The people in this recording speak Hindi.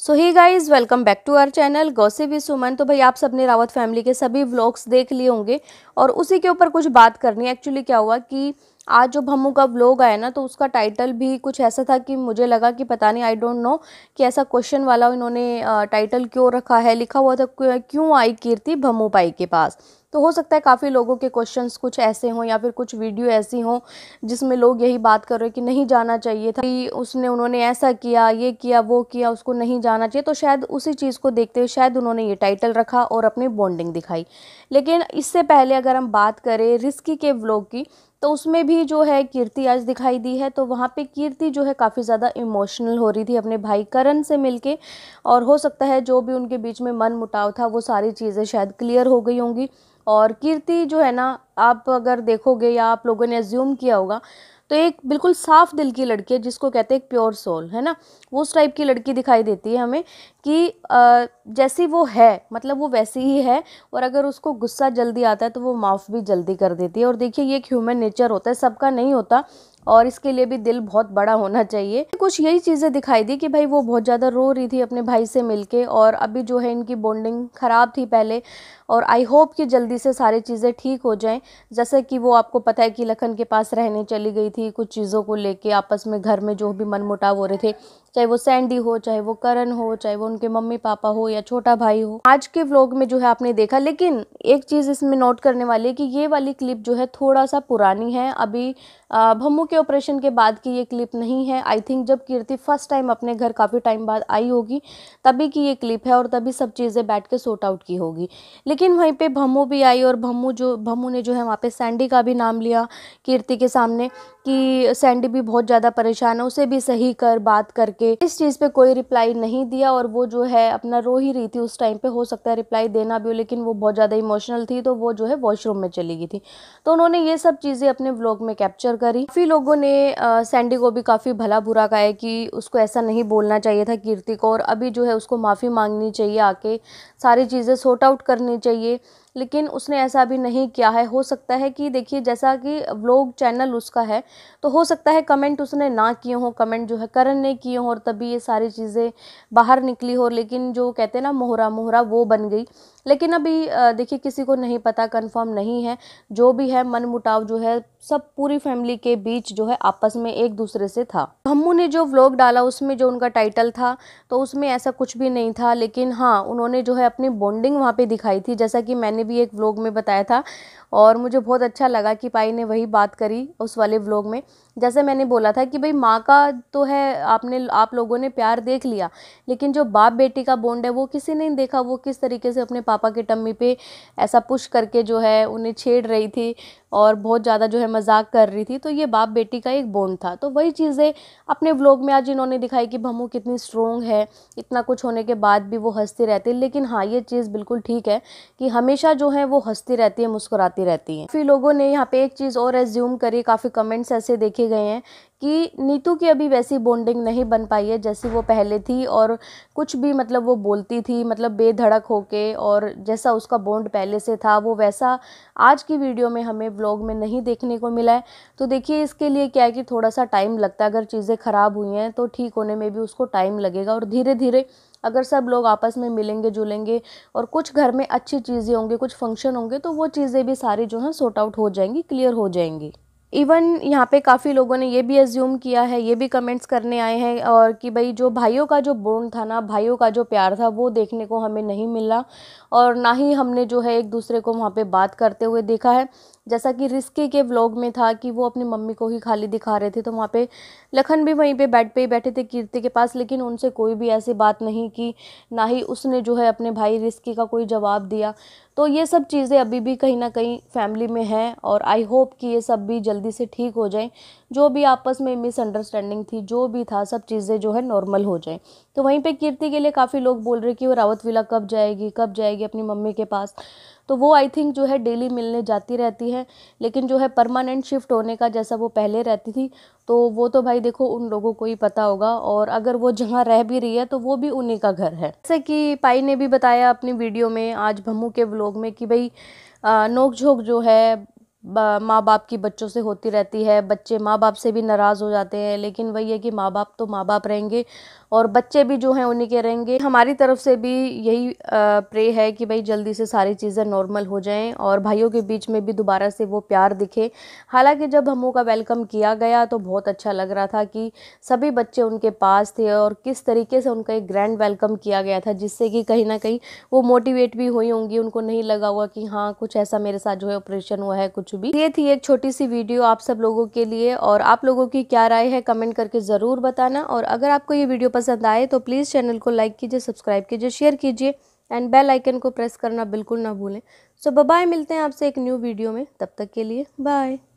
so hi guys welcome back to our channel gossip इस सुमन तो भाई आप सबने रावत फैमिली के सभी व्लॉग्स देख लिए होंगे और उसी के ऊपर कुछ बात करनी है एक्चुअली क्या हुआ कि आज जो हम का ब्लॉग आया ना तो उसका टाइटल भी कुछ ऐसा था कि मुझे लगा कि पता नहीं आई डोंट नो कि ऐसा क्वेश्चन वाला इन्होंने टाइटल क्यों रखा है लिखा हुआ था क्यों आई कीर्ति पाई के पास तो हो सकता है काफ़ी लोगों के क्वेश्चंस कुछ ऐसे हों या फिर कुछ वीडियो ऐसी हों जिसमें लोग यही बात कर रहे हैं कि नहीं जाना चाहिए था कि उसने उन्होंने ऐसा किया ये किया वो किया उसको नहीं जाना चाहिए तो शायद उसी चीज़ को देखते हुए शायद उन्होंने ये टाइटल रखा और अपनी बॉन्डिंग दिखाई लेकिन इससे पहले अगर हम बात करें रिस्की के ब्लॉग की तो उसमें भी जो है कीर्ति आज दिखाई दी है तो वहाँ पे कीर्ति जो है काफ़ी ज़्यादा इमोशनल हो रही थी अपने भाई करण से मिलके और हो सकता है जो भी उनके बीच में मन मुटाव था वो सारी चीज़ें शायद क्लियर हो गई होंगी और कीर्ति जो है ना आप अगर देखोगे या आप लोगों ने एज्यूम किया होगा तो एक बिल्कुल साफ दिल की लड़की है जिसको कहते हैं एक प्योर सोल है ना वो उस टाइप की लड़की दिखाई देती है हमें कि जैसी वो है मतलब वो वैसी ही है और अगर उसको गुस्सा जल्दी आता है तो वो माफ़ भी जल्दी कर देती है और देखिए ये एक ह्यूमन नेचर होता है सबका नहीं होता और इसके लिए भी दिल बहुत बड़ा होना चाहिए कुछ यही चीज़ें दिखाई दी कि भाई वो बहुत ज़्यादा रो रही थी अपने भाई से मिलके और अभी जो है इनकी बॉन्डिंग ख़राब थी पहले और आई होप कि जल्दी से सारी चीज़ें ठीक हो जाएं जैसे कि वो आपको पता है कि लखन के पास रहने चली गई थी कुछ चीज़ों को लेके आपस में घर में जो भी मनमुटाव हो रहे थे चाहे वो सैंडी हो चाहे वो करण हो चाहे वो उनके मम्मी पापा हो या छोटा भाई हो आज के व्लॉग में जो है आपने देखा लेकिन एक चीज़ इसमें नोट करने वाली है कि ये वाली क्लिप जो है थोड़ा सा पुरानी है अभी भम्मू के ऑपरेशन के बाद की ये क्लिप नहीं है आई थिंक जब कीर्ति फर्स्ट टाइम अपने घर काफ़ी टाइम बाद आई होगी तभी की ये क्लिप है और तभी सब चीज़ें बैठ के सॉर्ट आउट की होगी लेकिन वहीं पर भम्मू भी आई और भम्मू जो भम्मू ने जो है है वहाँ पर सैंडी का भी नाम लिया कीर्ति के सामने कि सैंडी भी बहुत ज़्यादा परेशान है उसे भी सही कर बात करके इस चीज़ पे कोई रिप्लाई नहीं दिया और वो जो है अपना रो ही रही थी उस टाइम पे हो सकता है रिप्लाई देना भी हो लेकिन वो बहुत ज़्यादा इमोशनल थी तो वो जो है वॉशरूम में चली गई थी तो उन्होंने ये सब चीज़ें अपने व्लॉग में कैप्चर करी काफ़ी लोगों ने सैंडी को भी काफ़ी भला बुरा कहा है कि उसको ऐसा नहीं बोलना चाहिए था कीर्ति को और अभी जो है उसको माफ़ी मांगनी चाहिए आके सारी चीज़ें सॉर्ट आउट करनी चाहिए लेकिन उसने ऐसा भी नहीं किया है हो सकता है कि देखिए जैसा कि व्लॉग चैनल उसका है तो हो सकता है कमेंट उसने ना किए हों कमेंट जो है करण ने किए हों और तभी ये सारी चीज़ें बाहर निकली हो लेकिन जो कहते हैं ना मोहरा मोहरा वो बन गई लेकिन अभी देखिए किसी को नहीं पता कंफर्म नहीं है जो भी है मन मुटाव जो है सब पूरी फैमिली के बीच जो है आपस में एक दूसरे से था हम्मू ने जो व्लॉग डाला उसमें जो उनका टाइटल था तो उसमें ऐसा कुछ भी नहीं था लेकिन हाँ उन्होंने जो है अपनी बॉन्डिंग वहाँ पे दिखाई थी जैसा कि मैंने भी एक व्लॉग में बताया था और मुझे बहुत अच्छा लगा कि पाई ने वही बात करी उस वाले व्लॉग में जैसे मैंने बोला था कि भाई माँ का तो है आपने आप लोगों ने प्यार देख लिया लेकिन जो बाप बेटी का बॉन्ड है वो किसी ने नहीं देखा वो किस तरीके से अपने पापा के टम्मी पे ऐसा पुश करके जो है उन्हें छेड़ रही थी और बहुत ज़्यादा जो है मजाक कर रही थी तो ये बाप बेटी का एक बॉन्ड था तो वही चीज़ें अपने व्लॉग में आज इन्होंने दिखाई कि भमू कितनी स्ट्रोंग है इतना कुछ होने के बाद भी वो हंसती रहती है लेकिन हाँ ये चीज़ बिल्कुल ठीक है कि हमेशा जो है वो हंसती रहती है मुस्कुराती रहती है फिर लोगों ने यहाँ पर एक चीज़ और एज्यूम करी काफ़ी कमेंट्स ऐसे देखे गए हैं कि नीतू की अभी वैसी बॉन्डिंग नहीं बन पाई है जैसी वो पहले थी और कुछ भी मतलब वो बोलती थी मतलब बेधड़क होके और जैसा उसका बॉन्ड पहले से था वो वैसा आज की वीडियो में हमें ब्लॉग में नहीं देखने को मिला है तो देखिए इसके लिए क्या है कि थोड़ा सा टाइम लगता है अगर चीज़ें ख़राब हुई हैं तो ठीक होने में भी उसको टाइम लगेगा और धीरे धीरे अगर सब लोग आपस में मिलेंगे जुलेंगे और कुछ घर में अच्छी चीज़ें होंगी कुछ फंक्शन होंगे तो वो चीज़ें भी सारी जो हैं सॉर्ट आउट हो जाएंगी क्लियर हो जाएंगी इवन यहाँ पे काफ़ी लोगों ने ये भी अज्यूम किया है ये भी कमेंट्स करने आए हैं और कि भाई जो भाइयों का जो बोन था ना भाइयों का जो प्यार था वो देखने को हमें नहीं मिला और ना ही हमने जो है एक दूसरे को वहाँ पे बात करते हुए देखा है जैसा कि रिस्की के व्लॉग में था कि वो अपनी मम्मी को ही खाली दिखा रहे थे तो वहाँ पे लखन भी वहीं पे बेड पे ही बैठे थे कीर्ति के पास लेकिन उनसे कोई भी ऐसी बात नहीं की ना ही उसने जो है अपने भाई रिस्की का कोई जवाब दिया तो ये सब चीज़ें अभी भी कहीं ना कहीं फैमिली में हैं और आई होप कि ये सब भी जल्द जल्दी से ठीक हो जाएं जो भी आपस में मिसअंडरस्टैंडिंग थी जो भी था सब चीज़ें जो है नॉर्मल हो जाएं तो वहीं पे कीर्ति के लिए काफ़ी लोग बोल रहे कि वो रावत विला कब जाएगी कब जाएगी अपनी मम्मी के पास तो वो आई थिंक जो है डेली मिलने जाती रहती है लेकिन जो है परमानेंट शिफ्ट होने का जैसा वो पहले रहती थी तो वो तो भाई देखो उन लोगों को ही पता होगा और अगर वो जहाँ रह भी रही है तो वो भी उन्हीं का घर है जैसे कि पाई ने भी बताया अपनी वीडियो में आज भमू के ब्लॉग में कि भाई नोकझोंक जो है माँ बाप की बच्चों से होती रहती है बच्चे माँ बाप से भी नाराज़ हो जाते हैं लेकिन वही है कि माँ बाप तो माँ बाप रहेंगे और बच्चे भी जो हैं उन्हीं के रहेंगे हमारी तरफ से भी यही प्रे है कि भाई जल्दी से सारी चीज़ें नॉर्मल हो जाएं और भाइयों के बीच में भी दोबारा से वो प्यार दिखे हालांकि जब हमों का वेलकम किया गया तो बहुत अच्छा लग रहा था कि सभी बच्चे उनके पास थे और किस तरीके से उनका एक ग्रैंड वेलकम किया गया था जिससे कि कहीं ना कहीं वो मोटिवेट भी हुई होंगी उनको नहीं लगा हुआ कि हाँ कुछ ऐसा मेरे साथ जो है ऑपरेशन हुआ है कुछ चुभी ये थी एक छोटी सी वीडियो आप सब लोगों के लिए और आप लोगों की क्या राय है कमेंट करके ज़रूर बताना और अगर आपको ये वीडियो पसंद आए तो प्लीज़ चैनल को लाइक कीजिए सब्सक्राइब कीजिए शेयर कीजिए एंड बेल आइकन को प्रेस करना बिल्कुल ना भूलें सो so, बाय मिलते हैं आपसे एक न्यू वीडियो में तब तक के लिए बाय